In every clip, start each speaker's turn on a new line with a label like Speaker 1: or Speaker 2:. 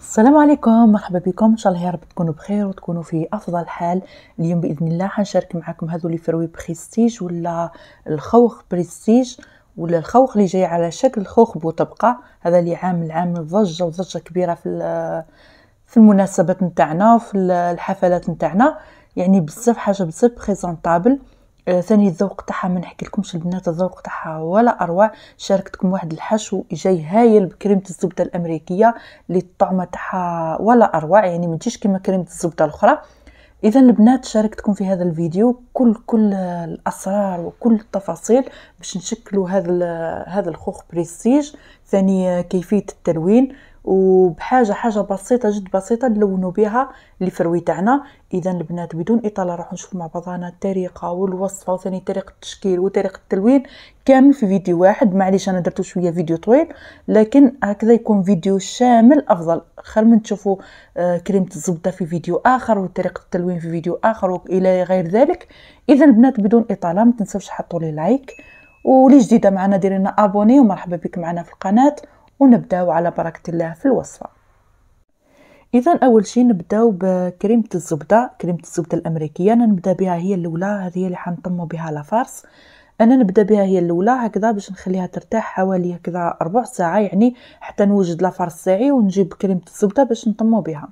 Speaker 1: السلام عليكم مرحبا بكم ان شاء الله يا رب تكونوا بخير وتكونوا في افضل حال اليوم باذن الله حنشارك معكم هذو لي فروي بريستيج ولا الخوخ بريستيج ولا الخوخ اللي جاي على شكل خوخ بوطبقه هذا اللي عامل عامل ضجه وضجه كبيره في في المناسبات نتاعنا وفي الحفلات نتاعنا يعني بزاف حاجه بزاف بريزونطابل آه، ثاني الذوق تاعها ما نحكي لكمش البنات الذوق تاعها ولا اروع شاركتكم واحد الحشو جاي هايل بكريمه الزبده الامريكيه اللي الطعمه تاعها ولا اروع يعني ما تجيش كيما كريمه الزبده الاخرى اذا البنات شاركتكم في هذا الفيديو كل كل الاسرار وكل التفاصيل باش نشكلوا هذا هذا الخوخ بريستيج ثاني كيفيه التلوين وبحاجه حاجه بسيطه جد بسيطه نلونوا بها الفروي تاعنا اذا البنات بدون اطاله راح نشوف مع بعضنا الطريقه والوصفه وثاني طريقه التشكيل وطريقه التلوين كامل في فيديو واحد معليش انا درتو شويه فيديو طويل لكن هكذا يكون فيديو شامل افضل خير من تشوفوا آه، كريمه الزبده في فيديو اخر وطريقه التلوين في فيديو اخر والى غير ذلك اذا البنات بدون اطاله ما تنسوش حطوا لي لايك ولي جديده معنا ديري لنا ابوني ومرحبا بك معنا في القناه ونبداو على بركة الله في الوصفة اذا اول شيء نبداو بكريمه الزبده كريمه الزبده الامريكيه انا نبدا بها هي الاولى هذه اللي حنطمو بها لافارس انا نبدا بها هي الاولى هكذا باش نخليها ترتاح حوالي هكذا ربع ساعه يعني حتى نوجد لافارس تاعي ونجيب كريمه الزبده باش نطمو بها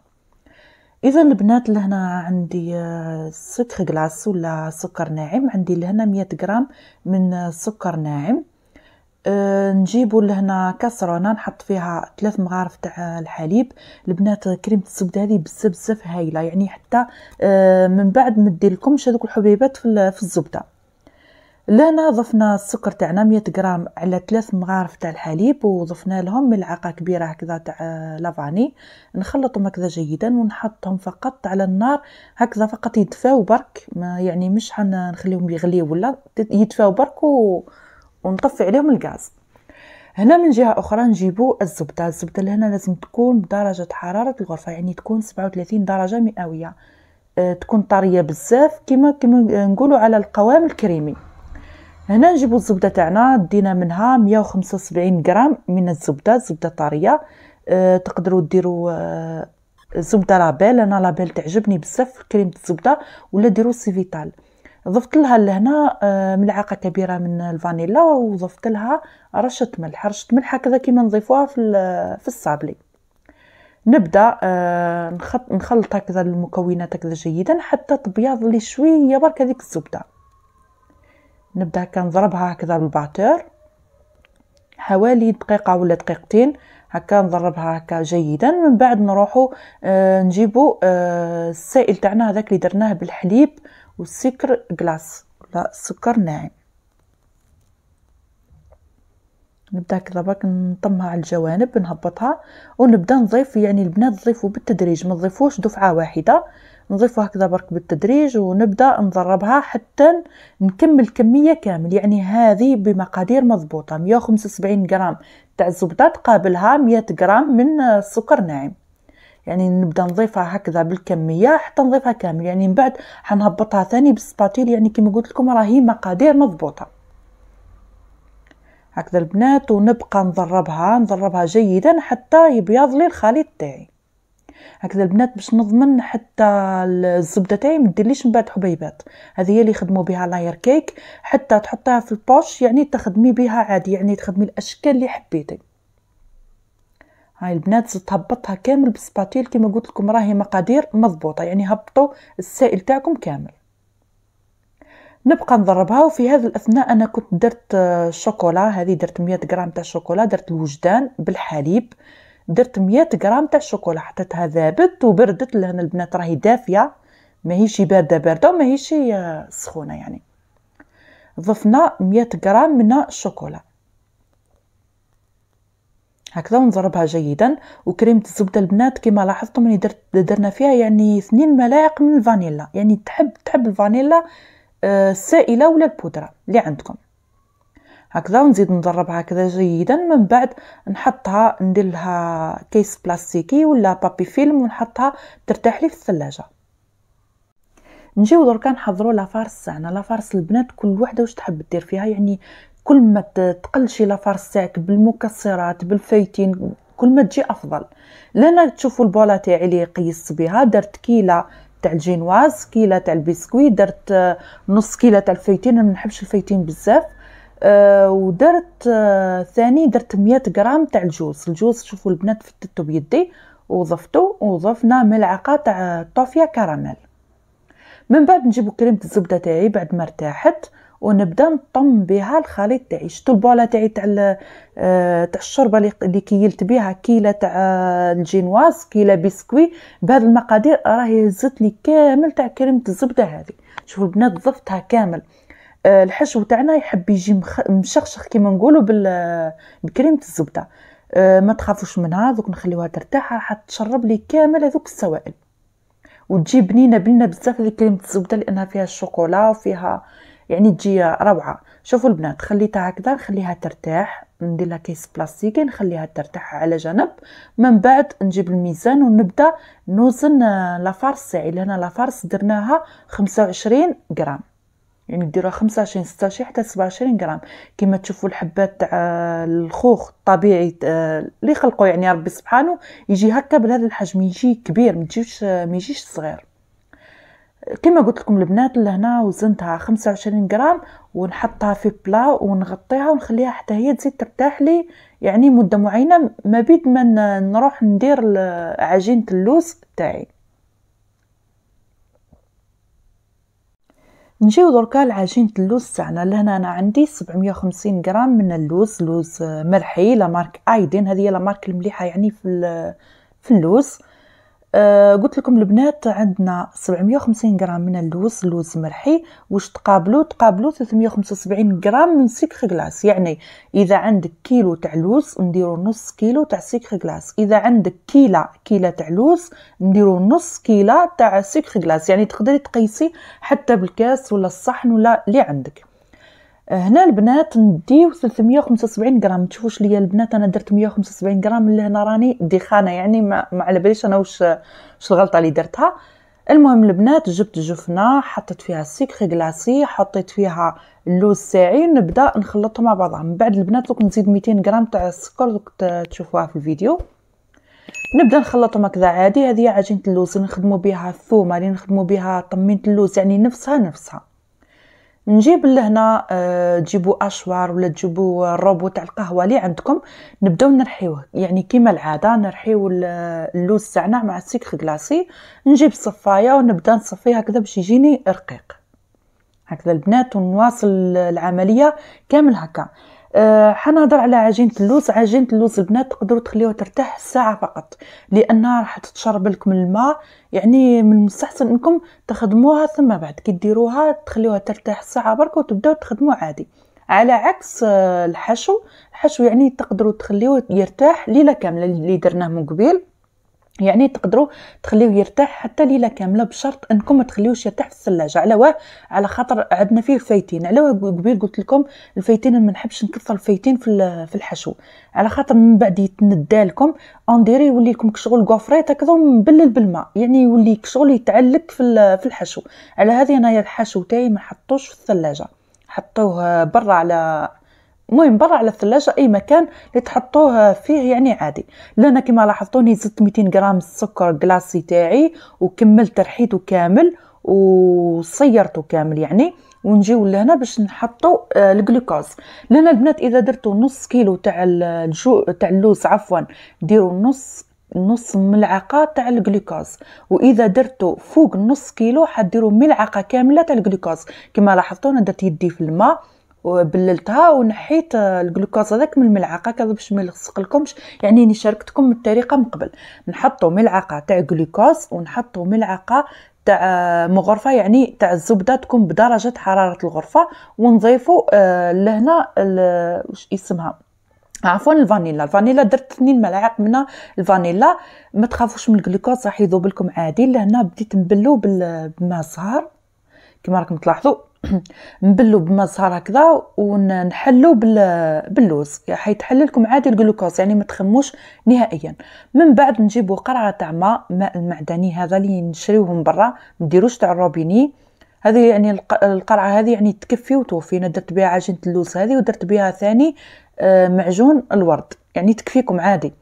Speaker 1: اذا البنات لهنا عندي آه، سكر غلاس ولا سكر ناعم عندي لهنا مية غرام من سكر ناعم أه، نجيبوا لهنا كسرونه نحط فيها ثلاث مغارف تاع الحليب البنات كريمه الزبده هذه بزاف بزاف هايله يعني حتى أه، من بعد ما دير لكمش هذوك الحبيبات في الزبده لهنا ضفنا السكر تاعنا 100 غرام على ثلاث مغارف تاع الحليب وضفنا لهم ملعقه كبيره هكذا تاع أه، لافاني نخلطهم هكذا جيدا ونحطهم فقط على النار هكذا فقط يدفاو برك ما يعني مش حنخليهم يغليو ولا يدفاو برك و... ونطفي عليهم الغاز هنا من جهه اخرى نجيبو الزبده الزبده لهنا لازم تكون بدرجه حراره الغرفه يعني تكون 37 درجه مئويه أه تكون طريه بزاف كما كما نقولوا على القوام الكريمي هنا نجيبو الزبده تاعنا دينا منها 175 غرام من الزبده الزبده طريه أه تقدروا ديروا أه زبده لابيل انا لابيل تعجبني بزاف كريمه الزبده ولا ديروا سيفيتال ضفت لها لهنا آه، ملعقه كبيره من الفانيلا وضفت لها رشه ملح رشه ملح هكذا كيما نضيفوها في في الصابلي نبدا آه، نخلط هكذا المكونات هكذا جيدا حتى تبيض لي شويه برك هذيك الزبده نبدا كنضربها هكذا بالباتور حوالي دقيقه ولا دقيقتين هكا نضربها هكا جيدا من بعد نروحو آه، نجيبو السائل تاعنا هذاك اللي درناه بالحليب والسكر جلاس ولا السكر ناعم نبدا كذا برك نطمها على الجوانب نهبطها ونبدا نضيف يعني البنات ضيفوا بالتدريج ما تضيفوش دفعه واحده نضيفو هكذا برك بالتدريج ونبدا نضربها حتى نكمل كميه كامل يعني هذه بمقادير مضبوطه 175 غرام تاع الزبده تقابلها 100 غرام من السكر ناعم يعني نبدا نضيفها هكذا بالكميه حتى نضيفها كامل يعني من بعد حنهبطها ثاني بالسباتيل يعني كما قلت لكم راهي مقادير مضبوطه هكذا البنات ونبقى نضربها نضربها جيدا حتى يبيض لي الخليط تاعي هكذا البنات باش نضمن حتى الزبده تاعي ما ديرليش من بعد حبيبات هذه هي اللي يخدموا بها لاير كيك حتى تحطيها في البوش يعني تخدمي بها عادي يعني تخدمي الاشكال اللي حبيتي هاي البنات تهبطها كامل بالسباتيل كما قلت لكم راهي مقادير مضبوطه يعني هبطوا السائل تاعكم كامل نبقى نضربها وفي هذا الاثناء انا كنت درت الشوكولا آه، هذه درت 100 غرام تاع الشوكولا درت الوجدان بالحليب درت 100 غرام تاع الشوكولا حطيتها ذابت وبردت لهنا البنات راهي دافيه ماهيش بارده بارده وماهيش آه، سخونه يعني ضفنا 100 غرام من الشوكولا هكذا ونضربها جيدا وكريمه الزبده البنات كما لاحظتم اللي درت درنا فيها يعني اثنين ملاعق من الفانيلا يعني تحب تحب الفانيلا آه، السائله ولا البودره اللي عندكم هكذا ونزيد نضربها هكذا جيدا من بعد نحطها ندير لها كيس بلاستيكي ولا بابي فيلم ونحطها ترتاح لي في الثلاجه نجيو دركا نحضروا لافارس تاعنا لافارس البنات كل وحده واش تحب دير فيها يعني كل ما تقلشي لافارس تاعك بالمكسرات بالفايتين كل ما تجي افضل لان تشوفوا البوله تاعي اللي قيست بها درت كيله تاع الجينواز كيله تاع البسكوي درت آه، نص كيله تاع الفايتين انا ما نحبش الفايتين بزاف آه ودرت آه ثاني درت 100 غرام تاع الجوز الجوز شوفوا البنات فتتو بيدي وضفتو وضفنا ملعقه تاع طوفيا كراميل من بعد نجيبو كريمه الزبده تاعي بعد ما ارتاحت آه ونبدا نطم بها الخليط تاعي شفتوا البوله تاعي تاع آه، تاع الشوربه اللي كيلت بها كيله تاع آه، الجينواز كيله بسكوي بهاد المقادير راهي هزتني كامل تاع كريمه الزبده هذه شوفوا البنات ضفتها كامل آه، الحشو تاعنا يحب يجي مشخشخ كيما نقولوا بكريمه الزبده ما تخافوش منها دوك نخليوها ترتاح راح تشرب لي كامل هذوك السوائل وتجي بنينه بنينه بزاف هذه كريمه الزبده لانها فيها الشوكولا وفيها يعني تجي روعه شوفوا البنات خليتها هكذا نخليها ترتاح ندير لها كيس بلاستيكي نخليها ترتاح على جنب من بعد نجيب الميزان ونبدا نوزن آه، لافارس يعني لهنا لافارس درناها 25 غرام يعني ديروها 25 26 حتى 27 غرام كما تشوفوا الحبات تاع آه، الخوخ الطبيعي آه، اللي خلقوا يعني ربي سبحانه يجي هكا بهذا الحجم يجي كبير ما يجيش ما يجيش صغير كما قلت لكم البنات لهنا وزنتها 25 غرام ونحطها في بلا ونغطيها ونخليها حتى هي تزيد ترتاح لي يعني مده معينه ما بيد ما نروح ندير عجينه اللوز تاعي نجيو دركا لعجينه اللوز تاعنا لهنا انا عندي 750 غرام من اللوز لوز مرحي لا مارك ايدين هذه هي لا مارك المليحه يعني في في اللوز آه، قلت لكم البنات عندنا 750 غرام من اللوز اللوز مرحي واش تقابلوا تقابلوا 375 غرام من سكر غلاس يعني اذا عندك كيلو تاع لوز نديروا نص كيلو تاع سكر غلاس اذا عندك كيلا كيلا تاع لوز نديروا نص كيلا تاع سكر غلاس يعني تقدري تقيسي حتى بالكاس ولا الصحن ولا اللي عندك هنا البنات نديو 375 غرام تشوفوش ليا البنات انا درت 175 غرام لهنا راني دخانه يعني ما, على باليش انا واش واش الغلطه اللي درتها المهم البنات جبت جفنه حطيت فيها السكر غلاسي حطيت فيها اللوز ساعي نبدا نخلطهم مع بعضهم من بعد البنات دوك نزيد 200 غرام تاع السكر دوك تشوفوها في الفيديو نبدا نخلطهم هكذا عادي هذه عجينه اللوز اللي نخدموا بها الثومه اللي يعني نخدموا بها طمينه اللوز يعني نفسها نفسها نجيب لهنا آه، تجيبوا اشوار ولا تجيبوا الروبو تاع القهوه اللي عندكم نبداو نرحيوه يعني كيما العاده نرحيو اللوز تاعنا مع السكر كلاصي نجيب صفايه ونبدا نصفيه هكذا باش يجيني رقيق هكذا البنات ونواصل العمليه كامل هكا آه، حنهضر على عجينه اللوز عجينه اللوز البنات تقدروا تخليوها ترتاح ساعه فقط لانها راح تتشرب لكم الماء يعني من المستحسن انكم تخدموها ثم بعد كي ديروها تخليوها ترتاح ساعه برك وتبداو تخدموا عادي على عكس آه، الحشو الحشو يعني تقدروا تخليوه يرتاح ليله كامله اللي درناه من قبيل يعني تقدروا تخليوه يرتاح حتى ليله كامله بشرط انكم ما تخليوش يرتاح في الثلاجه على واه على خاطر عندنا فيه الفايتين على واه قبيل قلت لكم الفايتين ما نحبش نكثر الفايتين في في الحشو على خاطر من بعد يتندى لكم ديري يولي لكم كشغل كوفريت هكذا مبلل بالماء يعني يولي كشغل يتعلق في في الحشو على هذه انايا الحشو تاعي ما حطوش في الثلاجه حطوه برا على المهم برا على الثلاجه اي مكان اللي تحطوه فيه يعني عادي لان كما لاحظتوني زدت 200 غرام السكر كلاصي تاعي وكملت ترحيته كامل وصيرته كامل يعني ونجيو لهنا باش نحطو آه، الجلوكوز لان البنات اذا درتو نص كيلو تاع الجو تاع اللوز عفوا ديروا نص نص ملعقه تاع الجلوكوز واذا درتو فوق نص كيلو حديروا ملعقه كامله تاع الجلوكوز كما لاحظتو انا درت يدي في الماء وبللتها ونحيت آه، الجلوكوز هذاك من الملعقه كذا باش ما يلصقلكمش يعني ني شاركتكم الطريقه من قبل نحطوا ملعقه تاع جلوكوز ونحطوا ملعقه تاع آه، مغرفه يعني تاع الزبده تكون بدرجه حراره الغرفه ونضيفوا آه، لهنا واش اسمها عفوا الفانيلا الفانيلا درت اثنين ملاعق منها الفانيلا ما تخافوش من الجلوكوز راح يذوب لكم عادي لهنا بديت نبلو بالماء الزهر كما راكم تلاحظوا نبلو بما صار هكذا ونحلو باللوز حيتحل لكم عادي الجلوكوز يعني ما تخموش نهائيا من بعد نجيبو قرعه تاع ماء الماء المعدني هذا اللي نشريوه من برا ما نديروش تاع الروبيني هذه يعني القرعه هذه يعني تكفي وتوفي انا درت بها عجينه اللوز هذه ودرت بها ثاني آه، معجون الورد يعني تكفيكم عادي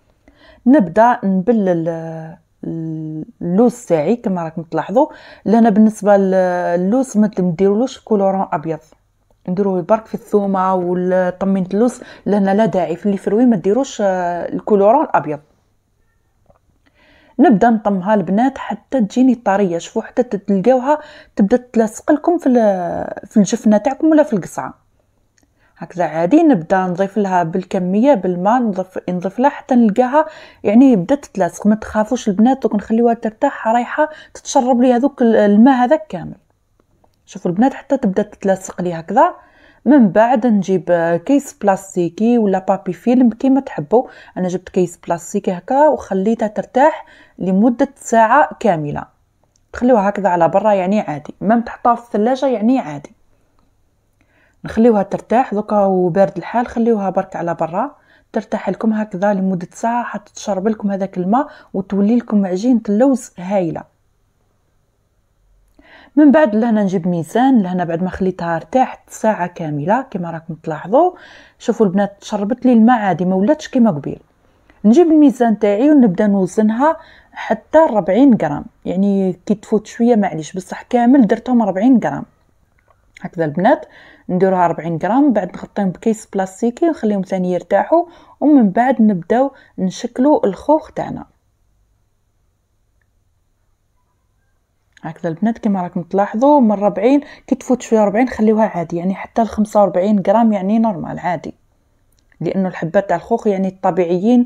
Speaker 1: نبدا نبلل اللوز تاعي كما راكم تلاحظوا لهنا بالنسبه للوز ما نديرولوش كولورون ابيض نديروه برك في الثومه والطمينه اللوز لهنا لا داعي في اللي فروي ما ديروش الكولورون الابيض نبدا نطمها البنات حتى تجيني طريه شوفوا حتى تلقاوها تبدا تلاصق لكم في في الجفنه تاعكم ولا في القصعه هكذا عادي نبدا نضيف لها بالكميه بالماء نضيف نضيف لها حتى نلقاها يعني بدات تتلاصق ما تخافوش البنات دوك نخليوها ترتاح رايحه تتشرب لي هذوك الماء هذاك كامل شوفوا البنات حتى تبدا تتلاصق لي هكذا من بعد نجيب كيس بلاستيكي ولا بابي فيلم كيما تحبوا انا جبت كيس بلاستيكي هكا وخليتها ترتاح لمده ساعه كامله تخليوها هكذا على برا يعني عادي ما تحطوها في الثلاجه يعني عادي نخليوها ترتاح دوكا وبارد الحال خليوها برك على برا ترتاح لكم هكذا لمده ساعه حتى تشرب لكم هذاك الماء وتولي لكم عجينه اللوز هايله من بعد لهنا نجيب ميزان لهنا بعد ما خليتها ارتاحت ساعه كامله كما راكم تلاحظوا شوفوا البنات شربت لي الماء عادي ما ولاتش كما قبيل نجيب الميزان تاعي ونبدا نوزنها حتى 40 غرام يعني كي تفوت شويه معليش بصح كامل درتهم 40 غرام هكذا البنات نديروها 40 غرام بعد نغطيهم بكيس بلاستيكي ونخليهم ثاني يرتاحوا ومن بعد نبداو نشكلوا الخوخ تاعنا هكذا البنات كما راكم تلاحظوا من 40 كي تفوت شويه 40 خليوها عادي يعني حتى ل 45 غرام يعني نورمال عادي لانه الحبات تاع الخوخ يعني الطبيعيين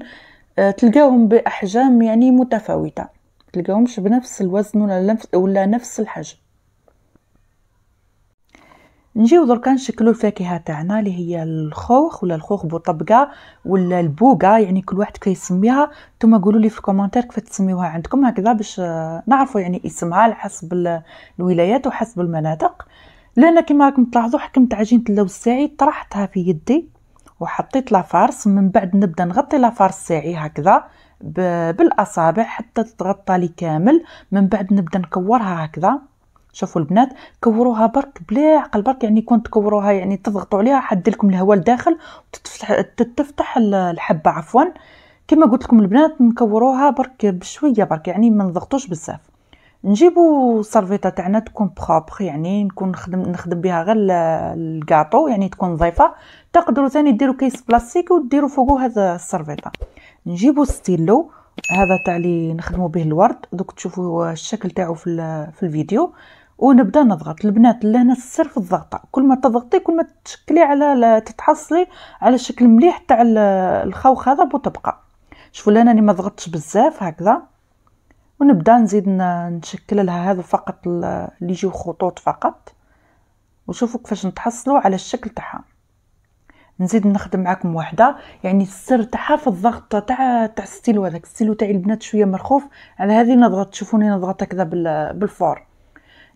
Speaker 1: آه، تلقاهم باحجام يعني متفاوته تلقاهمش بنفس الوزن ولا نفس ولا نفس الحجم نجيو دركا نشكلو الفاكهه تاعنا اللي هي الخوخ ولا الخوخ بطبقه ولا البوقه يعني كل واحد كيسميها نتوما قولوا لي في الكومنتير كيف تسميوها عندكم هكذا باش آه، نعرفوا يعني اسمها على حسب الولايات وحسب المناطق لان كما راكم تلاحظوا حكمت عجينه اللوز الساعي طرحتها في يدي وحطيت لافارس من بعد نبدا نغطي لافارس الساعي هكذا بالاصابع حتى تتغطى لي كامل من بعد نبدا نكورها هكذا شوفوا البنات كوروها برك بلا عقل برك يعني كون تكوروها يعني تضغطوا عليها حد لكم الهواء لداخل تتفتح الحبه عفوا كما قلت لكم البنات نكوروها برك بشويه برك يعني ما نضغطوش بزاف نجيبو السرفيطه تاعنا تكون بروبر يعني نكون نخدم نخدم بها غير الكاطو يعني تكون نظيفه تقدروا ثاني ديروا كيس بلاستيك وديروا فوقو هذا السرفيطه نجيبو ستيلو هذا تاع اللي نخدموا به الورد دوك تشوفوا الشكل تاعو في, في الفيديو ونبدا نضغط البنات لهنا السر في الضغطه كل ما تضغطي كل ما تشكلي على تتحصلي على شكل مليح تاع الخوخ هذا وتبقى شوفوا لهنا انا ما ضغطتش بزاف هكذا ونبدا نزيد نشكل لها هذا فقط اللي يجيو خطوط فقط وشوفوا كيفاش نتحصلوا على الشكل تاعها نزيد نخدم معكم وحده يعني السر تاعها في الضغط تاع تاع الستيلو هذاك الستيلو تاعي البنات شويه مرخوف على هذه نضغط تشوفوني نضغط هكذا بالفور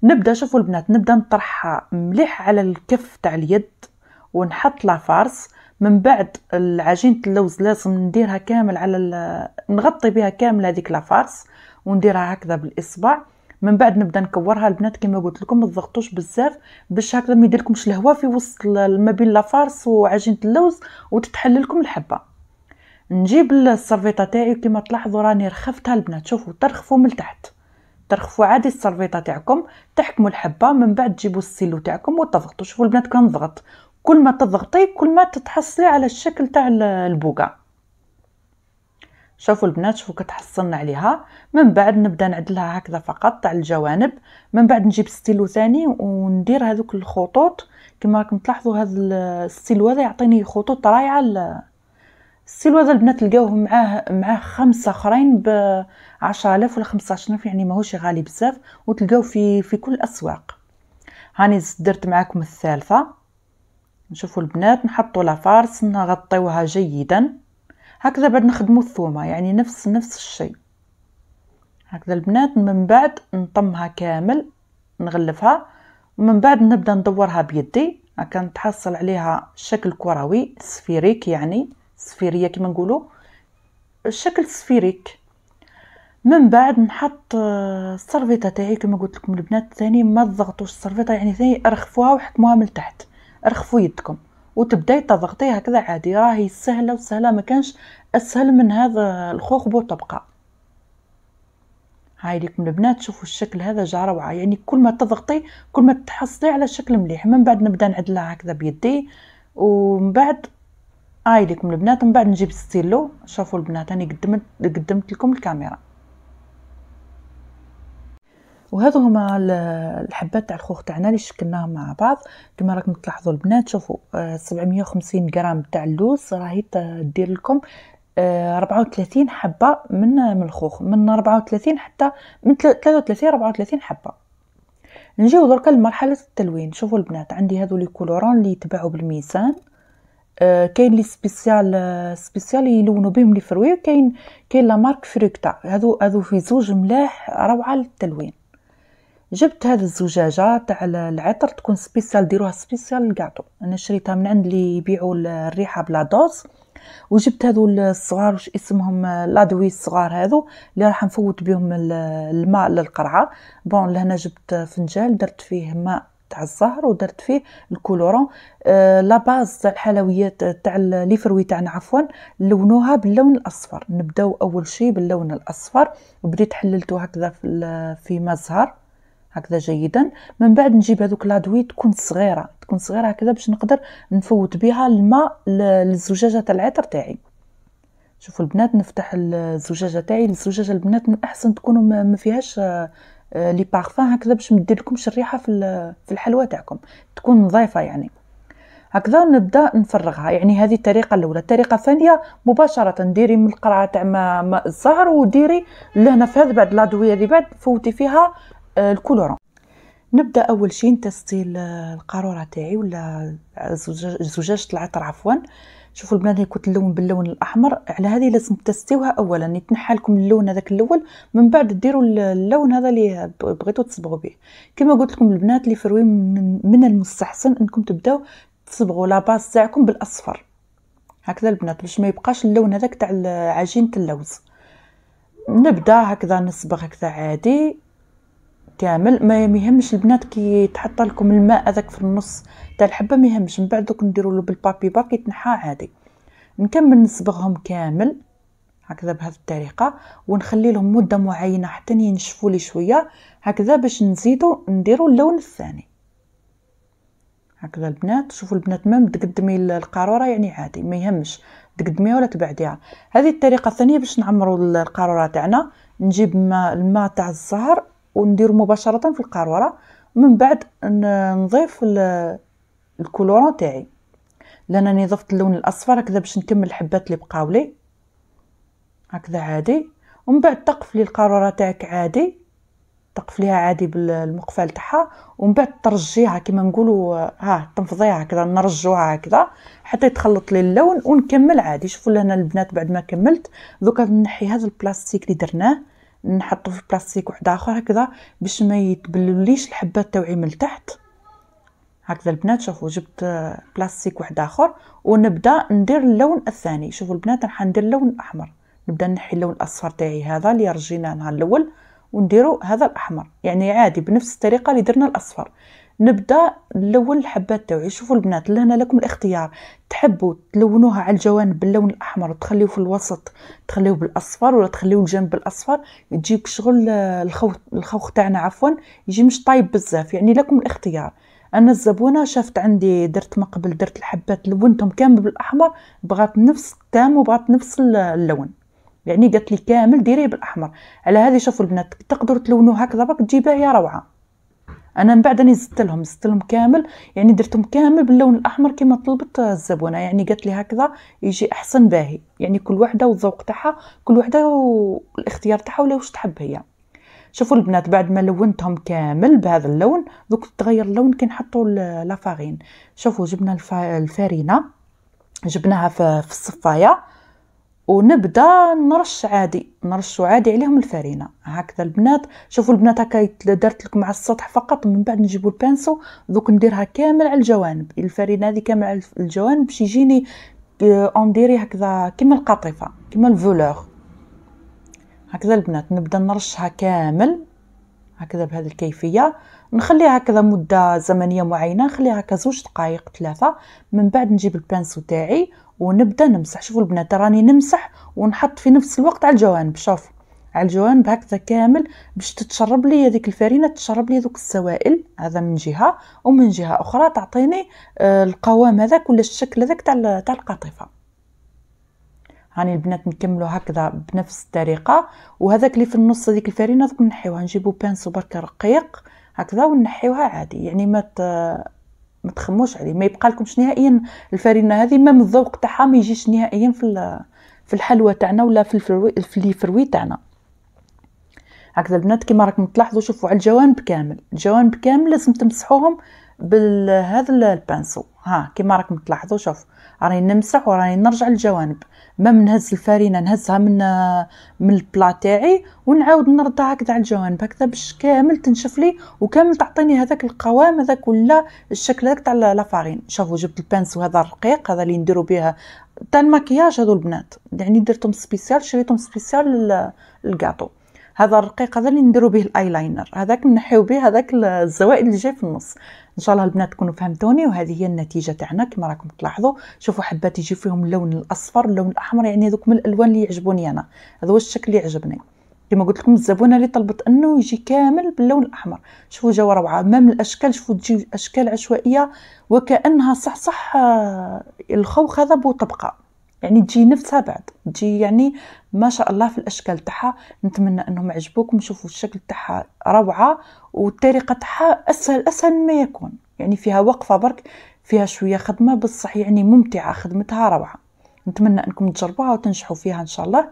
Speaker 1: نبدا شوفوا البنات نبدا نطرحها مليح على الكف تاع اليد ونحط لافارس من بعد العجينه اللوز لازم نديرها كامل على نغطي بها كامل هذيك لافارس ونديرها هكذا بالاصبع من بعد نبدا نكورها البنات كما قلت لكم ما تضغطوش بزاف باش هكذا ما يديركمش الهواء في وسط ما بين لافارس وعجينه اللوز وتتحل لكم الحبه نجيب السرفيطه تاعي كما تلاحظوا راني رخفتها البنات شوفوا ترخفوا من تحت ترخفوا عادي السرفيطه تاعكم تحكموا الحبه من بعد تجيبوا السيلو تاعكم وتضغطوا شوفوا البنات كنضغط كل ما تضغطي كل ما تتحصلي على الشكل تاع البوكا شوفوا البنات شوفوا كتحصلنا عليها من بعد نبدا نعدلها هكذا فقط تاع الجوانب من بعد نجيب ستيلو ثاني وندير هذوك الخطوط كما راكم تلاحظوا هذا الستيلو هذا يعطيني خطوط رايعه السيلو هذا البنات لقاوه معاه معاه خمسة اخرين ب 10000 ولا 15000 يعني ماهوش غالي بزاف وتلقاوه في في كل الاسواق هاني درت معاكم الثالثه نشوفوا البنات نحطوا لافارس نغطيوها جيدا هكذا بعد نخدموا الثومه يعني نفس نفس الشيء هكذا البنات من بعد نطمها كامل نغلفها ومن بعد نبدا ندورها بيدي هكا نتحصل عليها شكل كروي سفيريك يعني صفيريه كما نقولوا الشكل سفيريك من بعد نحط آه، السرفيطه تاعي كما قلت لكم البنات ثاني ما تضغطوش السرفيطه يعني ثاني ارخفوها وحكموها من تحت ارخفوا يدكم وتبداي تضغطي هكذا عادي راهي سهله وسهله ما كانش اسهل من هذا الخوخ تبقى هاي ليكم البنات شوفوا الشكل هذا جا روعه يعني كل ما تضغطي كل ما تحصلي على شكل مليح من بعد نبدا نعدلها هكذا بيدي ومن بعد هاي آه، ليكم البنات من بعد نجيب ستيلو شوفوا البنات راني قدمت قدمت لكم الكاميرا وهذو هما الحبات تاع الخوخ تاعنا اللي شكلناهم مع بعض كما راكم تلاحظوا البنات شوفوا 750 آه، غرام تاع اللوز راهي دير لكم 34 آه، حبه من من الخوخ من 34 حتى من 33 34 حبه نجيو دركا لمرحله التلوين شوفوا البنات عندي هذو لي كولورون اللي يتباعوا بالميزان آه، كاين لي سبيسيال آه، سبيسيال يلونوا بهم لي فروي كاين كاين لا مارك فروكتا هادو هادو في زوج ملاح روعه للتلوين جبت هاد الزجاجه تاع العطر تكون سبيسيال ديروها سبيسيال للكاطو انا شريتها من عند اللي يبيعوا الريحه بلا دوز وجبت هادو الصغار واش اسمهم آه، لادوي الصغار هادو اللي راح نفوت بهم الماء للقرعه بون لهنا جبت فنجان درت فيه ماء تاع الزهر ودرت فيه الكولورون آه لا باز تاع الحلويات تاع لي فروي تاعنا عفوا لونوها باللون الاصفر نبداو اول شيء باللون الاصفر بديت حللته هكذا في في مزهر هكذا جيدا من بعد نجيب هذوك لادوي تكون صغيره تكون صغيره هكذا باش نقدر نفوت بها الماء للزجاجه تاع العطر تاعي شوفوا البنات نفتح الزجاجه تاعي الزجاجه البنات من احسن تكونوا ما فيهاش آه، آه، لي بارفان هكذا باش ندير لكمش الريحه في في الحلوى تاعكم تكون نظيفه يعني هكذا نبدا نفرغها يعني هذه الطريقه الاولى الطريقه الثانيه مباشره ديري من القرعه تاع ماء الزهر وديري لهنا في هذا بعد لادويه اللي بعد فوتي فيها آه، الكولورون نبدا اول شيء نتستي القاروره تاعي ولا زجاج العطر عفوا شوفوا البنات اللي كنت اللون باللون الاحمر على هذه لازم تستيوها اولا يتنحى يعني لكم اللون هذاك الاول من بعد ديروا اللون هذا اللي بغيتوا تصبغوا به كما قلت لكم البنات اللي فروي من, من المستحسن انكم تبداو تصبغوا لاباس تاعكم بالاصفر هكذا البنات باش ما يبقاش اللون هذاك تاع عجينه اللوز نبدا هكذا نصبغ هكذا عادي كامل ما يهمش البنات كي تحط لكم الماء هذاك في النص تاع الحبه ما يهمش من بعد دوك نديروا له بالبابي باك يتنحى عادي نكمل نصبغهم كامل هكذا بهذه الطريقه ونخلي لهم مده معينه حتى ينشفوا لي شويه هكذا باش نزيدوا نديروا اللون الثاني هكذا البنات شوفوا البنات ما تقدمي القاروره يعني عادي ما يهمش تقدميها ولا تبعديها هذه الطريقه الثانيه باش نعمروا القاروره تاعنا نجيب الماء تاع الزهر وندير مباشره في القارورة من بعد نضيف الكولورون تاعي لانني ضفت اللون الاصفر هكذا باش نكمل الحبات اللي بقاو لي هكذا عادي ومن بعد تقفلي القارورة تاعك عادي تقفليها عادي بالمقفل تاعها ومن بعد ترجيها كيما نقولوا ها تنفضيها هكذا نرجوها هكذا حتى يتخلط لي اللون ونكمل عادي شوفوا لهنا البنات بعد ما كملت دوكا نحي هذا البلاستيك اللي درناه نحطو في بلاستيك واحد اخر هكذا باش ما يتبللوليش الحبات تاوعي من التحت هكذا البنات شوفوا جبت بلاستيك واحد اخر ونبدا ندير اللون الثاني شوفوا البنات راح ندير اللون الاحمر نبدا نحي اللون الاصفر تاعي هذا اللي رجيناه نهار الاول ونديرو هذا الاحمر يعني عادي بنفس الطريقه اللي درنا الاصفر نبدا نلون الحبات تاعي شوفوا البنات لهنا لكم الاختيار تحبوا تلونوها على الجوانب باللون الاحمر وتخليوه في الوسط تخليوه بالاصفر ولا تخليوه الجنب بالاصفر يجيك شغل الخوخ الخوخ تاعنا عفوا يجي مش طايب بزاف يعني لكم الاختيار انا الزبونه شافت عندي درت ما قبل درت الحبات لونتهم كامل بالاحمر بغات نفس التام وبغات نفس اللون يعني قالت لي كامل ديريه بالاحمر على هذه شوفوا البنات تقدروا تلونوه هكذا برك تجي باهيه روعه انا من بعد راني زدت لهم زدت لهم كامل يعني درتهم كامل باللون الاحمر كما طلبت الزبونه يعني قالت لي هكذا يجي احسن باهي يعني كل وحده والذوق تاعها كل وحده والاختيار تاعها ولا واش تحب هي شوفوا البنات بعد ما لونتهم كامل بهذا اللون دوك تغير اللون كي نحطوا لافارين شوفوا جبنا الفارينه جبناها في الصفايه ونبدا نرش عادي نرشو عادي عليهم الفرينه هكذا البنات شوفوا البنات هكا درت لكم على السطح فقط من بعد نجيبوا البانسو دوك نديرها كامل على الجوانب الفرينه هذه كامل على الجوانب باش يجيني اونديري آه، هكذا كيما القطيفه كيما الفولور هكذا البنات نبدا نرشها كامل هكذا بهذه الكيفيه نخليها هكذا مده زمنيه معينه نخليها هكا زوج دقائق ثلاثه من بعد نجيب البانسو تاعي ونبدا نمسح شوفوا البنات راني نمسح ونحط في نفس الوقت على الجوانب شوفوا على الجوانب هكذا كامل باش تتشرب لي هذيك الفرينه تشرب لي ذوك السوائل هذا من جهه ومن جهه اخرى تعطيني آه، القوام هذاك ولا الشكل هذاك تاع تاع القطيفه هاني يعني البنات نكملو هكذا بنفس الطريقه وهذاك اللي في النص هذيك الفرينه دوك نحيوها نجيبو بانسو برك رقيق هكذا ونحيوها عادي يعني ما ما تخموش عليه ما يبقى لكمش نهائيا الفرينه هذه ما من الذوق تاعها ما يجيش نهائيا في في الحلوى تاعنا ولا في الفروي في فروي تاعنا هكذا البنات كيما راكم تلاحظوا شوفوا على الجوانب كامل الجوانب كامل لازم تمسحوهم بهذا البانسو ها كيما راكم تلاحظوا شوف راني نمسح وراني نرجع الجوانب ما منهز الفارينه نهزها من من البلا تاعي ونعاود نردها هكذا على الجوانب هكذا باش كامل تنشف لي وكامل تعطيني هذاك القوام هذاك ولا الشكل هذاك تاع لافارين شوفوا جبت البانسو هذا الرقيق هذا اللي نديرو بها تاع الماكياج هذو البنات يعني درتهم سبيسيال شريتهم سبيسيال للكاطو هذا الرقيق هذا اللي نديرو به الايلاينر هذاك نحيو به هذاك الزوائد اللي جاي في النص ان شاء الله البنات تكونوا فهمتوني وهذه هي النتيجه تاعنا كما راكم تلاحظوا شوفوا حبات يجي فيهم اللون الاصفر اللون الاحمر يعني هذوك من الالوان اللي يعجبوني انا هذا هو الشكل اللي يعجبني كما قلت لكم الزبونه اللي طلبت انه يجي كامل باللون الاحمر شوفوا جا روعه مام الاشكال شوفوا تجي اشكال عشوائيه وكانها صح صح آه، الخوخ هذا بطبقه يعني تجي نفسها بعد تجي يعني ما شاء الله في الاشكال تاعها نتمنى انهم يعجبوكم شوفوا الشكل تاعها روعه والطريقه تاعها اسهل اسهل ما يكون يعني فيها وقفه برك فيها شويه خدمه بصح يعني ممتعه خدمتها روعه نتمنى انكم تجربوها وتنجحوا فيها ان شاء الله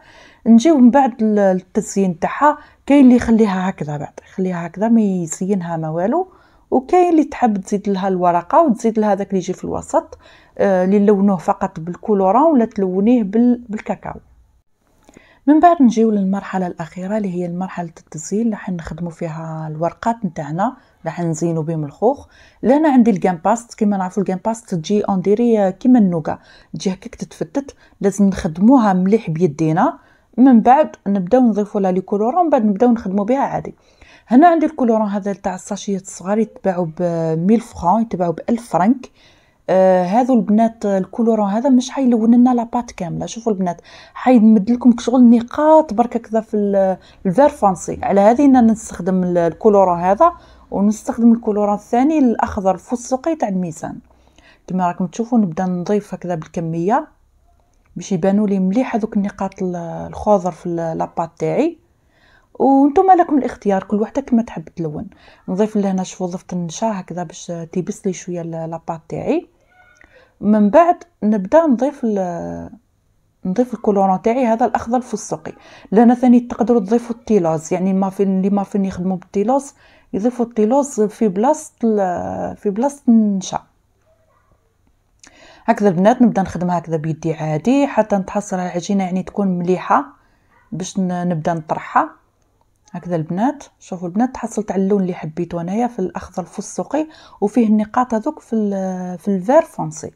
Speaker 1: نجيو من بعد التزيين تاعها كاين اللي يخليها هكذا بعد يخليها هكذا ما يزينها ما والو وكاين اللي تحب تزيد لها الورقه وتزيد لها داك اللي يجي في الوسط آه، اللي نلونوه فقط بالكولوران ولا تلونيه بالكاكاو من بعد نجيو للمرحله الاخيره اللي هي مرحله التزيين راح نخدموا فيها الورقات نتاعنا راح نزينوا بهم الخوخ لهنا عندي الجامباست كيما نعرفوا الجامباست تجي تجي ديري كيما النوكا تجي هكاك تتفتت لازم نخدموها مليح بيدينا من بعد نبداو نضيفوا لها لي كولورون بعد نبداو نخدموا بها عادي هنا عندي الكولورون هذا تاع الساشيات الصغار يتباعوا ب 1000 فران يتباعوا ب 1000 فرانك آه هذو البنات الكولورون هذا مش حيلون لنا لاباط كامله شوفوا البنات حيمد لكم شغل نقاط برك كذا في الفير فرنسي على هذه انا نستخدم الكولورون هذا ونستخدم الكولورون الثاني الاخضر الفسقي تاع الميزان كما راكم تشوفوا نبدا نضيف هكذا بالكميه باش يبانوا لي مليح هذوك النقاط الخضر في لاباط تاعي وانتم لكم الاختيار كل وحده كما تحب تلون نضيف لهنا شوفوا ضفت النشا هكذا باش تيبس لي شويه لاباط تاعي من بعد نبدا نضيف نضيف الكولورون تاعي هذا الاخضر السقي لان ثاني تقدروا تضيفوا التيلوز يعني ما في اللي ما فين يخدموا بالتيلوز يضيفوا التيلوز في بلاصه في بلاصه النشا هكذا البنات نبدا نخدم هكذا بيدي عادي حتى نتحصل على عجينه يعني تكون مليحه باش نبدا نطرحها هكذا البنات شوفوا البنات تحصلت على اللون اللي حبيته انايا في الاخضر الفستقي وفيه النقاط هذوك في في الفير فونسي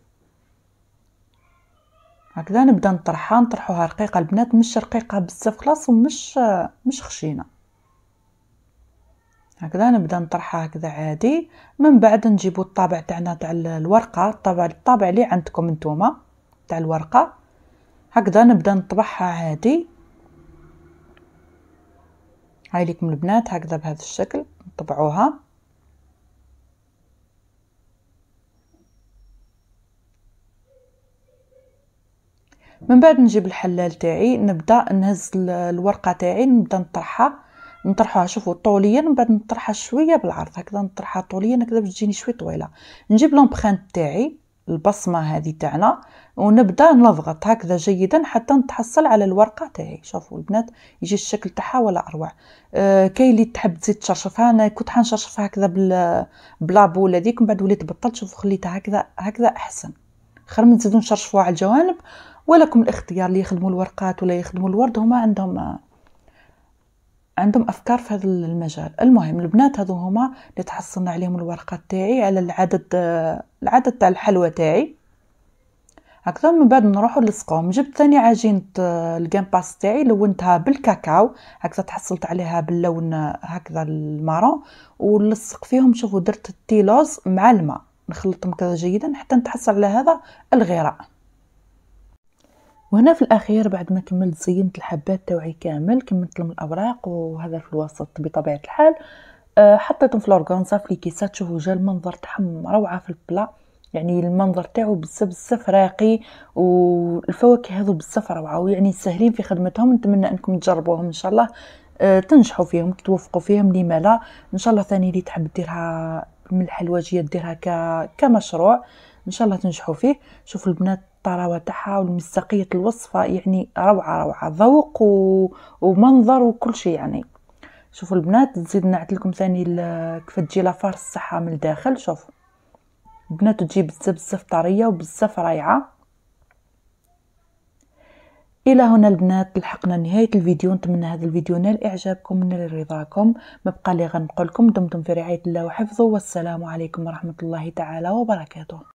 Speaker 1: هكذا نبدا نطرحها نطرحوها رقيقه البنات مش رقيقه بزاف خلاص ومش مش خشينه هكذا نبدا نطرحها هكذا عادي من بعد نجيبو الطابع تاعنا تاع الورقه الطابع الطابع اللي عندكم نتوما تاع الورقه هكذا نبدا نطبعها عادي هاي ليكم البنات هكذا بهذا الشكل نطبعوها من بعد نجيب الحلال تاعي نبدا نهز الورقه تاعي نبدا نطرحها نطرحوها شوفوا طوليا من بعد نطرحها شويه بالعرض هكذا نطرحها طوليا هكذا باش تجيني شوي طويله نجيب لومبرانت تاعي البصمة هذه تاعنا ونبدا نضغط هكذا جيدا حتى نتحصل على الورقة تاعي شوفوا البنات يجي الشكل تاعها ولا اروع أه كاين اللي تحب تزيد تشرشفها انا كنت حنشرشفها هكذا بال بلابول هذيك من بعد وليت بطلت شوفوا خليتها هكذا هكذا احسن خير من نزيدو نشرشفوها على الجوانب ولكم الاختيار اللي يخدموا الورقات ولا يخدموا الورد هما عندهم آه، عندهم افكار في هذا المجال المهم البنات هذو هما اللي تحصلنا عليهم الورقه تاعي على العدد العدد تاع الحلوى تاعي هكذا من بعد نروحوا للسقوم جبت ثاني عجينه آه، الجام باس تاعي لونتها بالكاكاو هكذا تحصلت عليها باللون آه، هكذا المارون ولصق فيهم شوفوا درت التيلوز مع الماء نخلطهم كذا جيدا حتى نتحصل على هذا الغراء وهنا في الاخير بعد ما كملت زينت الحبات توعي كامل كملت لهم الاوراق وهذا في الوسط بطبيعه الحال أه، حطيتهم في الاورغانزا في الكيسات تشوفوا جا المنظر تاعهم روعه في البلا يعني المنظر تاعو بزاف بزاف راقي والفواكه هذو بزاف روعه ويعني ساهلين في خدمتهم نتمنى انكم تجربوهم ان شاء الله أه، تنجحوا فيهم توفقوا فيهم لما لا ان شاء الله ثاني اللي تحب ديرها من الحلوجيه ديرها كمشروع ان شاء الله تنجحوا فيه شوفوا البنات الطراوه تاعها والمصداقيه الوصفه يعني روعه روعه ذوق و... ومنظر وكل شيء يعني شوفوا البنات نزيد نعت لكم ثاني كيف تجي لافار الصحه من الداخل شوفوا البنات تجي بزاف بزاف طريه وبزاف رايعه الى هنا البنات لحقنا نهايه الفيديو نتمنى هذا الفيديو نال اعجابكم ونال رضاكم ما بقى لي غنقول لكم دمتم في رعايه الله وحفظه والسلام عليكم ورحمه الله تعالى وبركاته